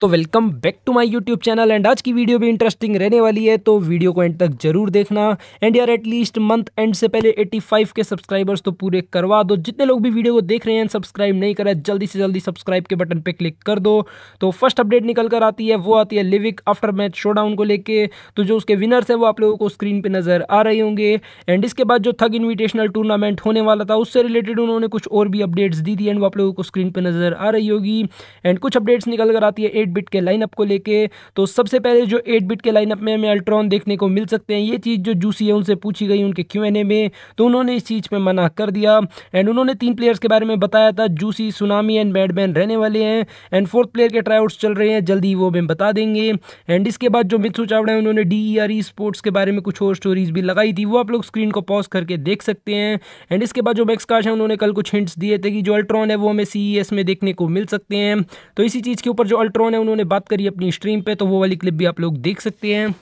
तो welcome back to my YouTube channel and आज की वीडियो भी इंटरेस्टिंग रहने वाली है तो वीडियो को एंड तक जरूर देखना एंड यार एटलीस्ट मंथ एंड से पहले 85 के सब्सक्राइबर्स तो पूरे करवा दो जितने लोग भी वीडियो को देख रहे हैं सब्सक्राइब नहीं करा जल्दी से जल्दी सब्सक्राइब के बटन पर क्लिक कर दो तो फर्स्ट अपडेट निकल कर आती है वो आती है लिविक आफ्टर मैच शो को लेकर तो जो उसके विनर्स है वो आप लोगों को स्क्रीन पर नजर आ रहे होंगे एंड इसके बाद जो थग इन्विटेशनल टूर्नामेंट होने वाला था उससे रिलेटेड उन्होंने कुछ और भी अपडेट्स दी थी एंड वो आप लोगों को स्क्रीन पर नजर आ रही होगी एंड कुछ अपडेट्स निकल कर आती है एट बिट के लाइनअप को लेके तो सबसे पहले जो एट बिट के लाइनअप में हमें अल्ट्रॉन देखने को मिल सकते हैं ये चीज़ जो जूसी है उनसे पूछी गई उनके क्यू में तो उन्होंने इस चीज़ पर मना कर दिया एंड उन्होंने तीन प्लेयर्स के बारे में बताया था जूसी सुनामी एंड बैडमैन रहने वाले हैं एंड फोर्थ प्लेयर के ट्रायआउट्स चल रहे हैं जल्दी वो हमें बता देंगे एंड इसके बाद जो मित्सू चावड़ा हैं उन्होंने D E R E sports के बारे में कुछ और स्टोरीज भी लगाई थी वो आप लोग स्क्रीन को पॉज करके देख सकते हैं एंड इसके बाद जो मैक्स काश है उन्होंने कल कुछ हिंट्स दिए थे कि जो अल्ट्रॉन है वो हमें सी ई एस में देखने को मिल सकते हैं तो इसी चीज़ के ऊपर जो अल्ट्रॉन है उन्होंने बात करी अपनी स्ट्रीम पे तो वो वाली क्लिप भी आप लोग देख सकते हैं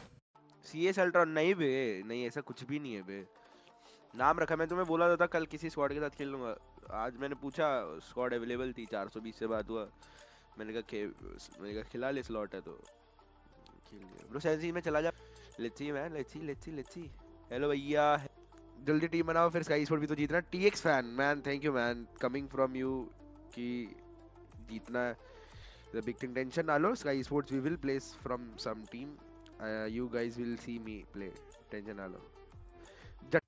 सी एस अल्ट्रा नहीं बे नहीं ऐसा कुछ भी नहीं है बे नाम रखा मैं तुम्हें बोला था कल किसी स्क्वाड के साथ खेल लूंगा आज मैंने पूछा स्क्वाड अवेलेबल थी 420 से बात हुआ मैंने कहा मैंने कहा खिला ले स्लॉट है तो ब्रो सेंसी में चला जा let's man let's let's let's hello भैया जल्दी टीम बनाओ फिर स्काई स्पोर्ट भी तो जीतना TX fan man thank you man coming from you कि जीतना है the big tension allo sky sports we will place from some team uh, you guys will see me play tension allo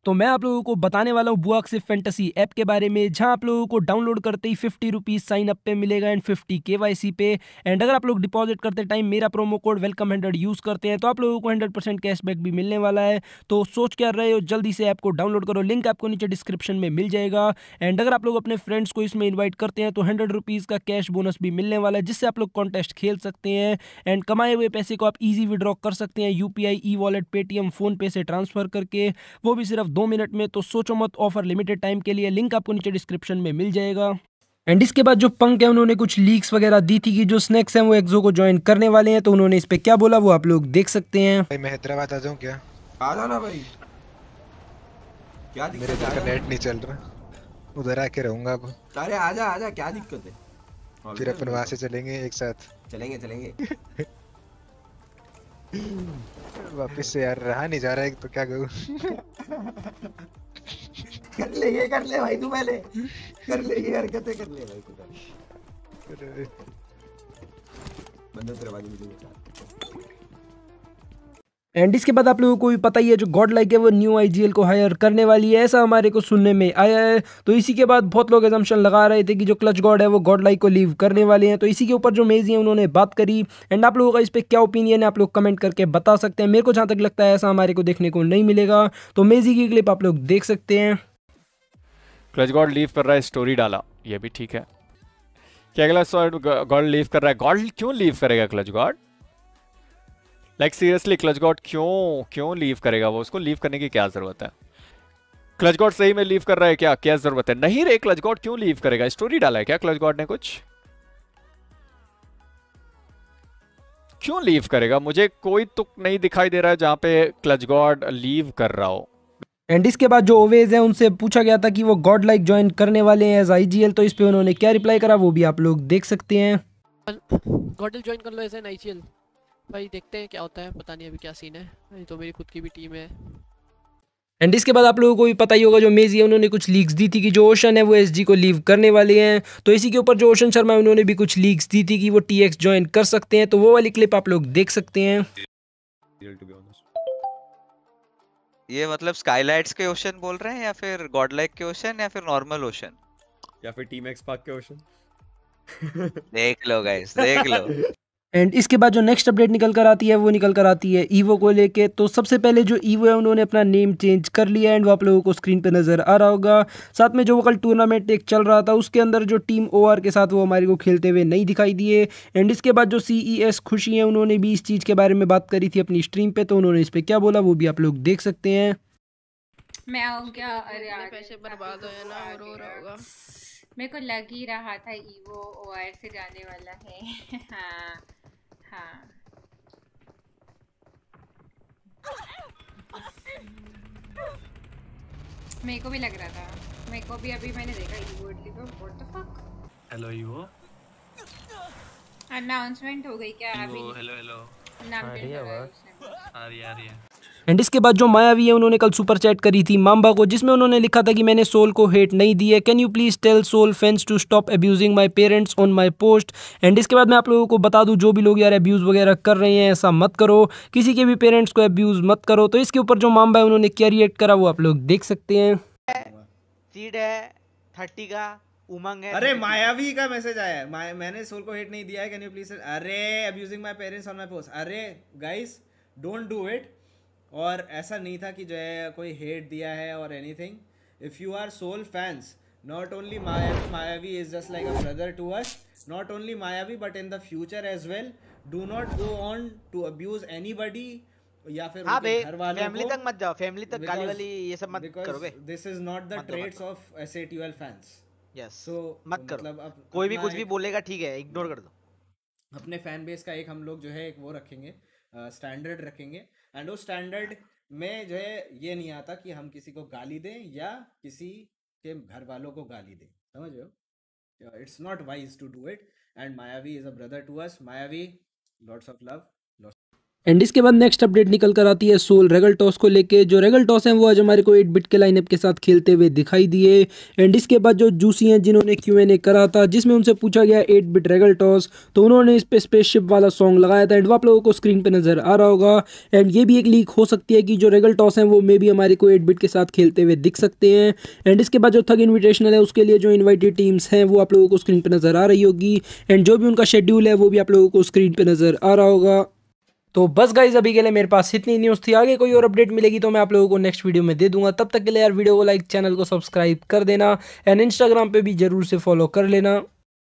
तो मैं आप लोगों को बताने वाला हूँ से फैंटेसी ऐप के बारे में जहाँ आप लोगों को डाउनलोड करते ही फिफ्टी रुपीज़ साइन अप पे मिलेगा and fifty K Y C पे एंड अगर आप लोग डिपॉजिट करते टाइम मेरा promo code welcome hundred use करते हैं तो आप लोगों को हंड्रेड परसेंट कैशबैक भी मिलने वाला है तो सोच कर रहे हो जल्दी से ऐप को डाउनलोड करो लिंक आपको नीचे डिस्क्रिप्शन में मिल जाएगा एंड अगर आप लोग अपने फ्रेंड्स को इसमें इन्वाइट करते हैं तो हंड्रेड रुपीज़ का कैश बोनस भी मिलने वाला है जिससे आप लोग कॉन्टेस्ट खेल सकते हैं एंड कमाए हुए पैसे को आप ईजी विड्रॉ कर सकते हैं U P I wallet Paytm PhonePe से ट्रांसफ़र करके वो भी सिर्फ दो मिनट में तो सोचो मत ऑफर लिमिटेड टाइम के लिए लिंक आपको नीचे डिस्क्रिप्शन में मिल जाएगा एंड इसके बाद जो पंक है उन्होंने कुछ लीक्स वगैरह दी थी कि जो स्नैक्स हैं वो एक्सो को ज्वाइन करने वाले हैं तो उन्होंने इस पे क्या बोला वो आप लोग देख सकते हैं भाई मैं हैदराबाद आ जाऊं क्या आ जाना भाई क्या दिक्कत है मेरे का नेट नहीं चल रहा उधर आके रहूंगा अब अरे आजा आजा क्या दिक्कत है फिर अपन वहां से चलेंगे एक साथ चलेंगे चलेंगे वापस से यार रहा नहीं जा रहा है तो क्या करूं कर ले ये कर ले भाई तू पहले कर ले ये हरकतें कर ले भाई तू पहले बंदा तेरे बाजू में एंड इसके बाद आप लोगों को भी पता ही है जो गॉड लाइक है वो न्यू आई को हायर करने वाली है ऐसा हमारे को सुनने में आया है तो इसी के बाद बहुत लोग एजम्पन लगा रहे थे कि जो क्लच गॉड है वो गॉड लाइक को लीव करने वाले हैं तो इसी के ऊपर जो मेजी है उन्होंने बात करी एंड आप लोगों का इस पर क्या ओपिनियन है आप लोग कमेंट करके बता सकते हैं मेरे को जहाँ तक लगता है ऐसा हमारे को देखने को नहीं मिलेगा तो मेजी की क्लिप आप लोग देख सकते हैं क्लच गॉड लीव कर रहा है स्टोरी डाला ये भी ठीक है क्या अगला गॉड लीव कर रहा है गॉड क्यों लीव करेगा clutch god like seriously clutch god क्यों क्यों लीव करेगा वो उसको लीव करने की क्या ज़रूरत है क्लच गॉड सही में लीव कर रहा है क्या क्या ज़रूरत है नहीं रे क्लच गॉड क्यों लीव करेगा स्टोरी डाला है क्या क्लच गॉड ने कुछ क्यों लीव करेगा मुझे कोई तुक नहीं दिखाई दे रहा है जहां पे क्लच गॉड लीव कर रहा हो एंड इसके बाद जो ओवेज है उनसे पूछा गया था कि वो गॉड लाइक ज्वाइन करने वाले हैं एज आई तो इस पे उन्होंने क्या रिप्लाई करा वो भी आप लोग देख सकते हैं गॉडल ज्वाइन कर लो एज एन आई भाई देखते हैं क्या होता है पता नहीं अभी क्या सीन है तो मेरी खुद की भी टीम है एंड इसके बाद आप लोगों को भी पता ही होगा जो मेजी है उन्होंने कुछ लीक्स दी थी कि जो ओशन है वो एसजी को लीव करने वाले हैं तो इसी के ऊपर जो ओशन शर्मा उन्होंने भी कुछ लीक्स दी थी कि वो टीएक्स ज्वाइन कर सकते हैं तो वो वाली क्लिप आप लोग देख सकते हैं ये मतलब स्काईलाइट्स के ओशन बोल रहे हैं या फिर गॉडलाइक के ओशन या फिर नॉर्मल ओशन या फिर टीम एक्स पार्क के ओशन देख लो गाइस देख लो एंड इसके बाद जो नेक्स्ट अपडेट निकल कर आती है वो निकल कर आती है ईवो को लेके तो सबसे पहले जो ईवो है उन्होंने अपना नेम चेंज कर लिया एंड वो आप लोगों को स्क्रीन पे नज़र आ रहा होगा साथ में जो वो कल टूर्नामेंट एक चल रहा था उसके अंदर जो टीम ओआर के साथ वो हमारे को खेलते हुए नहीं दिखाई दिए एंड इसके बाद जो सी e खुशी हैं उन्होंने भी इस चीज़ के बारे में बात करी थी अपनी स्ट्रीम पर तो उन्होंने इस पर क्या बोला वो भी आप लोग देख सकते हैं मैं क्या अरे पैसे बर्बाद हो ना रो रहा होगा मेरे को लग ही रहा था ईवो ओ आर से जाने वाला है हाँ हाँ मेरे को भी लग रहा था मेरे को भी अभी मैंने देखा ईवो इडली को what the fuck hello Evo announcement हो गई क्या अभी हेलो हेलो नाम आ रही है आ रही है एंड इसके बाद जो मायावी है उन्होंने कल सुपर चैट करी थी माम्बा को जिसमें उन्होंने लिखा था कि मैंने सोल को हेट नहीं दी है can you please tell soul fans to stop abusing my parents on my post and इसके बाद मैं आप लोगों को बता दूँ जो भी लोग यार अब्यूज़ वगैरह कर रहे हैं ऐसा मत करो किसी के भी पेरेंट्स को अब्यूज़ मत करो तो इसके ऊपर जो मामबा है उन्होंने क्या रिएक्ट करा वो आप लोग देख सकते हैं सीड है थर्टी का उमंग है अरे मायावी का मैसेज आया है मैंने सोल को हेट नहीं दिया है कैन यू प्लीज अरे abusing my parents on my post अरे गाइस डोंट डू इट और ऐसा नहीं था कि जो है कोई हेट दिया है और anything if you are soul fans not only Mayavi Mayavi is just like a brother to us not only mayavi but in the future as well do not go on to abuse anybody या फिर हाँ घर वाले family तक मत जाओ family तक गाली वाली ये सब मत करो बे this is not the trades of S8UL fans yes so मत करो मतलब अब कोई भी कुछ भी बोलेगा ठीक है इग्नोर कर दो अपने फैन बेस का एक हम लोग जो है एक वो रखेंगे स्टैंडर्ड रखेंगे एंड उस स्टैंडर्ड में जो है ये नहीं आता कि हम किसी को गाली दें या किसी के घर वालों को गाली दें समझ रहे हो it's not wise to do it and Mayavi is a brother to us Mayavi lots of love and इसके बाद नेक्स्ट अपडेट निकल कर आती है सोल रेगल टॉस को लेके जो रेगल टॉस हैं वो आज हमारे को एट बिट के लाइनअप के साथ खेलते हुए दिखाई दिए एंड इसके बाद जो जूसी हैं जिन्होंने क्यू एन ए करा था जिसमें उनसे पूछा गया एट बिट रेगल टॉस तो उन्होंने इस पर स्पेसशिप वाला सॉन्ग लगाया था एंड वो आप लोगों को स्क्रीन पर नजर आ रहा होगा एंड ये भी एक लीक हो सकती है कि जो रेगल टॉस हैं वो मे भी हमारे को एट बिट के साथ खेलते हुए दिख सकते हैं एंड इसके बाद जो थग इन्विटेशनल है उसके लिए जो इन्वाइटेड टीम्स हैं वो आप लोगों को स्क्रीन पर नजर आ रही होगी एंड जो भी उनका शेड्यूल है वो भी आप लोगों को स्क्रीन पर नजर आ रहा होगा तो बस गाइज अभी के लिए मेरे पास इतनी न्यूज़ थी आगे कोई और अपडेट मिलेगी तो मैं आप लोगों को नेक्स्ट वीडियो में दे दूंगा तब तक के लिए यार वीडियो को लाइक चैनल को सब्सक्राइब कर देना एंड इंस्टाग्राम पे भी जरूर से फॉलो कर लेना